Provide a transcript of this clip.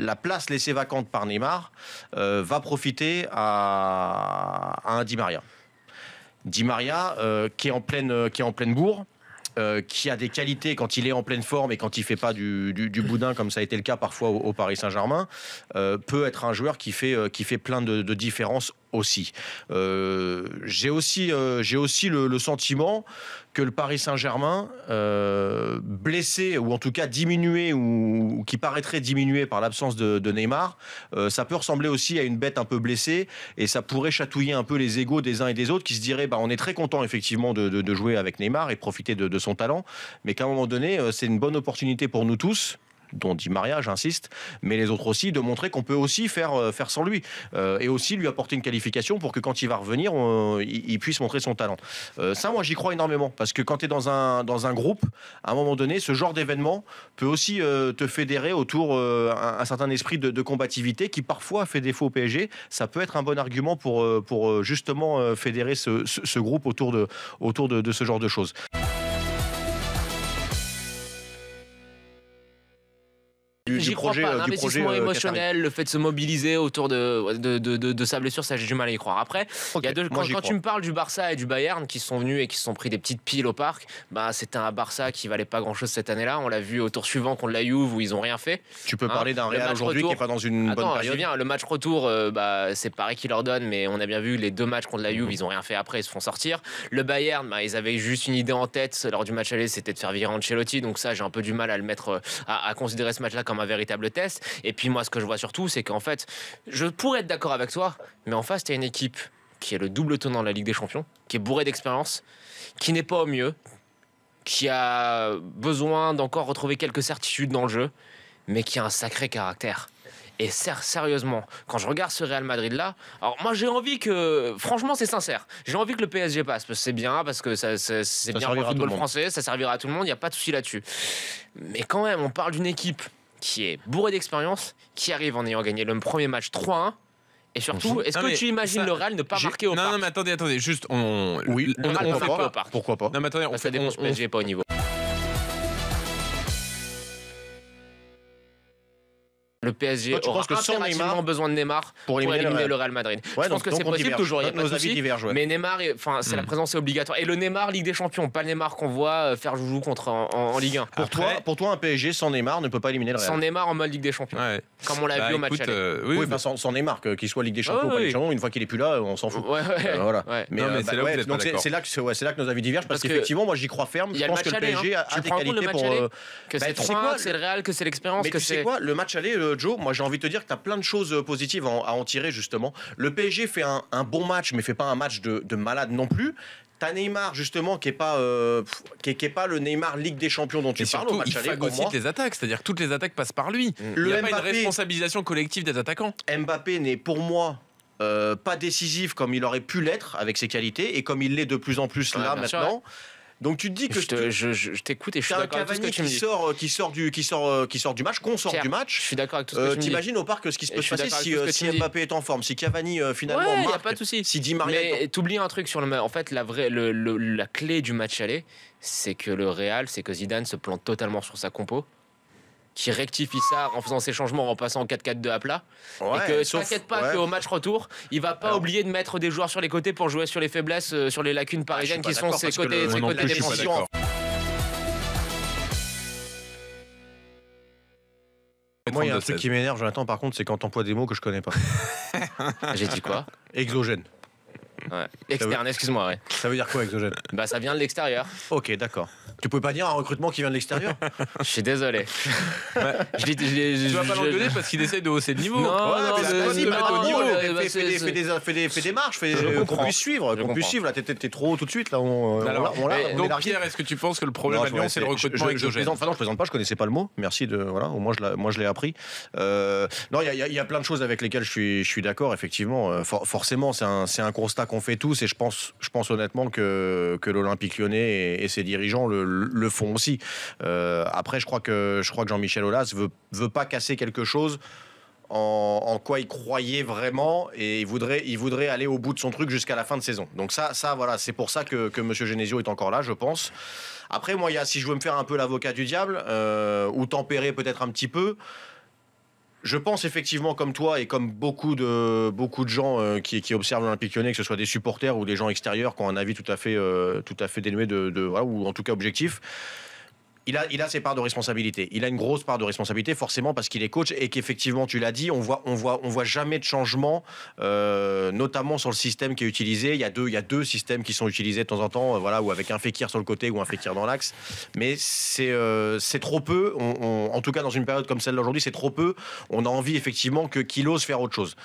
la place laissée vacante par Neymar euh, va profiter à, un Di Maria. Di Maria euh, qui, est en pleine, euh, qui est en pleine bourre. qui a des qualités quand il est en pleine forme et quand il fait pas du, boudin comme ça a été le cas parfois au, Paris Saint-Germain, peut être un joueur qui fait, qui fait plein de, de différences aussi. Euh, j'ai aussi, euh, j'ai aussi le, sentiment que le Paris Saint-Germain, euh, blessé ou en tout cas diminué ou, qui paraîtrait diminué par l'absence de, Neymar, ça peut ressembler aussi à une bête un peu blessée et ça pourrait chatouiller un peu les égaux des uns et des autres qui se diraient bah, on est très content effectivement de jouer avec Neymar et profiter de, son talent, mais qu'à un moment donné, c'est une bonne opportunité pour nous tous dont dit mariage, insiste, mais les autres aussi, de montrer qu'on peut aussi faire, euh, faire sans lui. Euh, et aussi lui apporter une qualification pour que quand il va revenir, il, puisse montrer son talent. Euh, ça, moi, j'y crois énormément. Parce que quand tu es dans un, dans un groupe, à un moment donné, ce genre d'événement peut aussi te fédérer autour un, certain esprit de, combativité qui parfois fait défaut au PSG. Ça peut être un bon argument pour, pour justement fédérer ce, groupe autour, de, autour de ce genre de choses. du, projet. Crois pas. Euh, du projet euh, émotionnel, le fait de se mobiliser autour de, de, de, sa blessure, ça j'ai du mal à y croire. Après, quand, tu me parles du Barça et du Bayern qui sont venus et qui se sont pris des petites piles au parc, bah, c'était un Barça qui valait pas grand chose cette année-là. On l'a vu au tour suivant contre la Juve où ils ont rien fait. Tu peux hein, parler d'un Real aujourd'hui qui est pas dans une bonne période. Je viens, le match retour, euh, bah, c'est pareil qui leur donne, mais on a bien vu les deux matchs contre la Juve, mhm. ils ont rien fait après, ils se font sortir. Le Bayern, bah, ils avaient juste une idée en tête lors du match aller, c'était de faire virer Ancelotti. Donc ça, j'ai un peu du mal à le mettre à considérer ce match-là comme un véritable test. Et puis moi, ce que je vois surtout, c'est qu'en fait, je pourrais être d'accord avec toi, mais en face, tu as une équipe qui est le double tenant de la Ligue des Champions, qui est bourrée d'expérience, qui n'est pas au mieux, qui a besoin d'encore retrouver quelques certitudes dans le jeu, mais qui a un sacré caractère. Et sérieusement, quand je regarde ce Real Madrid là, alors moi j'ai envie que, franchement c'est sincère, j'ai envie que le PSG passe parce que c'est bien, parce que c'est bien pour le football français, ça servira à tout le monde, il n'y a pas de souci là-dessus. Mais quand même, on parle d'une équipe qui est bourré d'expérience, qui arrive en ayant gagné le premier match 3-1. Et surtout, mmh. est-ce que tu imagines le Real ne pas marquer au non, parc Non, mais attendez, attendez, juste on. Oui, on, on, fait pas, au Pourquoi pas Non, mais attendez, on, fait, des dépend, on, pas au niveau. Le PSG Toi, aura que impérativement besoin de Neymar pour éliminer, le... Real Madrid. je pense que c'est possible toujours. Il y a nos avis divergent. Mais Neymar, enfin, c'est la hmm. présence est obligatoire. Et le Neymar Ligue des Champions, pas le Neymar qu'on voit euh, faire joujou contre en, Ligue 1. Pour toi, pour toi, un PSG sans Neymar ne peut pas éliminer le Real. Sans Neymar en mode Ligue des Champions, comme on l'a bah, vu au match. Euh, oui, oui sans, Neymar, qu'il soit Ligue des Champions ou pas Ligue des Champions, une fois qu'il est plus là, euh, on s'en fout. Voilà. Mais c'est là que nos avis divergent parce qu'effectivement, moi, j'y crois ferme. Je pense que le hein. PSG a des qualités pour. Euh, bah, que c'est le Real, que c'est l'expérience. Mais tu quoi, le match aller moi j'ai envie de te dire que tu as plein de choses euh, positives à en, tirer justement. Le PSG fait un, bon match, mais fait pas un match de, malade non plus. as Neymar justement qui est pas euh, qui, est, pas le Neymar Ligue des Champions dont tu parles au match il aller, les attaques, c'est-à-dire que toutes les attaques passent par lui. Mm. Le il n'y a pas une responsabilisation collective des attaquants. Mbappé n'est pour moi euh, pas décisif comme il aurait pu l'être avec ses qualités et comme il l'est de plus en plus là maintenant. Donc tu te dis que je, t'écoute et je suis d'accord avec tout ce que tu me dis. Sort, euh, qui sort du qui sort euh, qui sort du match, qu'on sort du match. Je suis d'accord avec tout ce que euh, tu me dis. T'imagines au parc ce qui se peut se passer si, Mbappé est en forme, si Cavani finalement ouais, marque, a pas de souci. Si Di Maria Mais t'oublies un truc sur le en fait la vraie le, la clé du match aller, c'est que le Real, c'est que Zidane se plante totalement sur sa compo qui rectifie ça en faisant ces changements en passant en 4-4-2 à plat. et que t'inquiète pas qu'au match retour, il va pas oublier de mettre des joueurs sur les côtés pour jouer sur les faiblesses, euh, sur les lacunes ah, parisiennes qui sont ses côtés, Moi, il y a un truc qui m'énerve, Jonathan, par contre, c'est quand t'emploies des mots que je connais pas. J'ai dit quoi Exogène. Ouais. Externe, excuse-moi. Ça veut dire quoi exogène Bah ça vient de l'extérieur. Ok, d'accord. Tu pouvais pas dire un recrutement qui vient de l'extérieur Je suis désolé. Je, l'ai- je Tu je- vas pas l'engueuler parce qu'il essaie de hausser le niveau. Non, non, non, fais- des- marches, qu'on puisse suivre, tu qu'on puisse suivre. Là, t'es- trop haut tout de suite. donc Pierre, est-ce que tu penses que le problème à Lyon, c'est le recrutement exogène présente, enfin non, je présente pas, je connaissais pas le mot. Merci de voilà, au moins moi je l'ai appris. Euh, non, il y a, plein de choses avec lesquelles je suis, d'accord. Effectivement, euh, forcément, c'est un constat qu'on fait tous, et je pense, je pense honnêtement que, que l'Olympique lyonnais et, ses dirigeants le, font aussi. Euh, après, je crois que, je crois que Jean-Michel Aulas veut, veut pas casser quelque chose. En, en, quoi il croyait vraiment et il voudrait, il voudrait aller au bout de son truc jusqu'à la fin de saison. Donc ça, ça voilà, c'est pour ça que, que M. Genesio est encore là, je pense. Après, moi, il y a, si je veux me faire un peu l'avocat du diable, euh, ou tempérer peut-être un petit peu, je pense effectivement comme toi et comme beaucoup de, beaucoup de gens euh, qui, observent l'Olympique lyonnais, que ce soit des supporters ou des gens extérieurs qui ont un avis tout à fait, euh, tout à fait dénué de, ou en tout cas objectif il a, ses parts de responsabilité. Il a une grosse part de responsabilité, forcément, parce qu'il est coach et qu'effectivement, tu l'as dit, on voit, on voit, on voit jamais de changement, euh, notamment sur le système qui est utilisé. Il y a deux, il y deux systèmes qui sont utilisés de temps en temps, euh, voilà, ou avec un fékir sur le côté ou un fékir dans l'axe. Mais c'est, euh, trop peu. en tout cas, dans une période comme celle d'aujourd'hui, c'est trop peu. On a envie effectivement que qu'il ose faire autre chose.